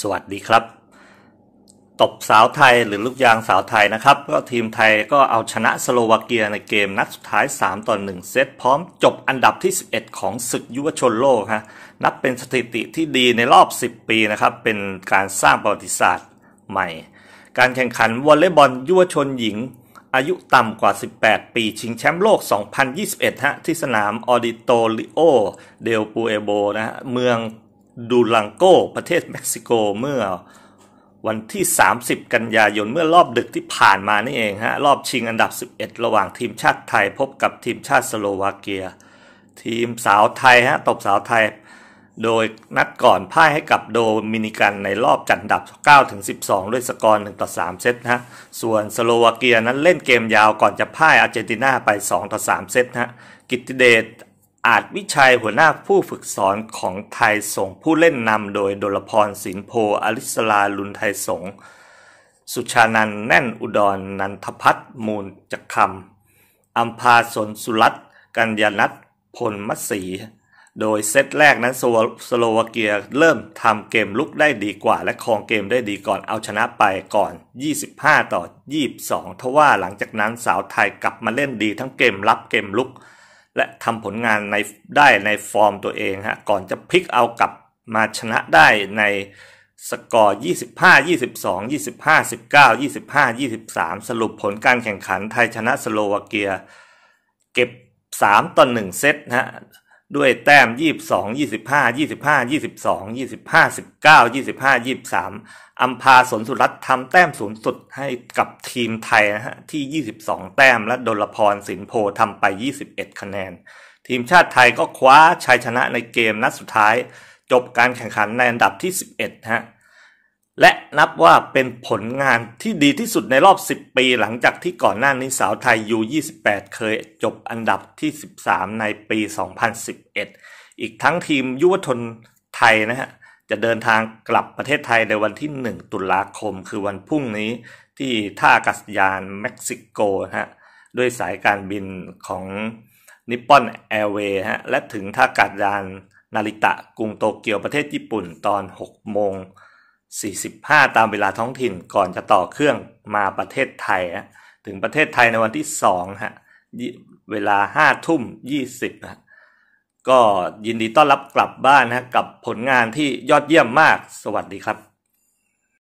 สวัสดีครับ ตบสาวไทยหรือลูกยางสาวไทยนะครับ ก็ทีมไทยก็เอาชนะสโลวาเกียในเกมนัดสุดท้าย 3 ต่อ 1 เซตพร้อมจบอันดับที่ 11 ของศึกยุวชนโลกฮะนับเป็นสถิติที่ดีในรอบ 10 ปีนะครับเป็นการสร้างประวัติศาสตร์ใหม่ การแข่งขันวอลเลย์บอลยุวชนหญิง อายุต่ำกว่า 18 ปีชิงแชมป์โลก 2021ฮะที่สนามออดิโตริโอเดลปูเอโบนะฮะเมืองดูลังโกประเทศเม็กซิโกเมื่อวันที่ 30 กันยายนเมื่อรอบดึกที่ผ่านมานี่เองฮะรอบชิงอันดับ 11 ระหว่างทีมชาติไทยพบกับทีมชาติสโลวาเกีย ทีมสาวไทยฮะตบสาวไทย โดยนัดก่อนพ่ายให้กับโดมินิกันในรอบจัดดับ9ถึง12 ด้วยสกอร์1ต่อ3เซตนะส่วนสโลวาเกียนั้นเล่นเกมยาวก่อนจะพ่ายอาร์เจนตินาไป2ต่อ3เซตนะกิตติเดชอาจวิชัยหัวหน้าผู้ฝึกสอนของไทยส่งผู้เล่นนำโดยดลพรสินโพ อลิสลาลุนไทยสง สุชานันแน่นอุดรนันทพัฒมูลจักคำอัมพาสนสุรัตกัญญณัทพลมัสีโดยเซตแรกนั้นสโลวาเกียเริ่มทำเกมลุกได้ดีกว่าและครองเกมได้ดีก่อนเอาชนะไปก่อน 25 ต่อ 22ทว่าหลังจากนั้นสาวไทยกลับมาเล่นดีทั้งเกมรับเกมลุกและทำผลงานในได้ในฟอร์มตัวเองฮะก่อนจะพลิกเอากลับมาชนะได้ในสกอร์25 22 25 19 25 23 สรุปผลการแข่งขันไทยชนะสโลวาเกียเก็บ 3 ต่อ 1 เซตนะฮะด้วยแต้ม22 25 25 22 25 19 25 23 อัมพาสนสุรัตน์ทำแต้มสูงสุดให้กับทีมไทยนะฮะที่ 22 แต้มและดลพรสินโพทำไป 21 คะแนน ทีมชาติไทยก็คว้าชัยชนะในเกมนัดสุดท้าย จบการแข่งขันในอันดับที่ 11ฮะและนับว่าเป็นผลงานที่ดีที่สุดในรอบ 10 ปี หลังจากที่ก่อนหน้านี้สาวไทยยู 28 เคยจบอันดับที่ 13 ในปี 2011 อีกทั้งทีมยุวชนไทยนะฮะจะเดินทางกลับประเทศไทยในวันที่ 1 ตุลาคม คือวันพรุ่งนี้ที่ท่าอากาศยานเม็กซิโกฮะด้วยสายการบินของนิปปอนแอร์เวย์ฮะและถึงท่าอากาศยานนาริตะกรุงโตเกียวประเทศญี่ปุ่นตอน 6 โมง45 ตามเวลาท้องถิ่นก่อนจะต่อเครื่องมาประเทศไทย ถึงประเทศไทยในวันที่2ฮะเวลา 5 ทุ่ม 20ฮะก็ยินดีต้อนรับกลับบ้านนะกับผลงานที่ยอดเยี่ยมมากสวัสดีครับ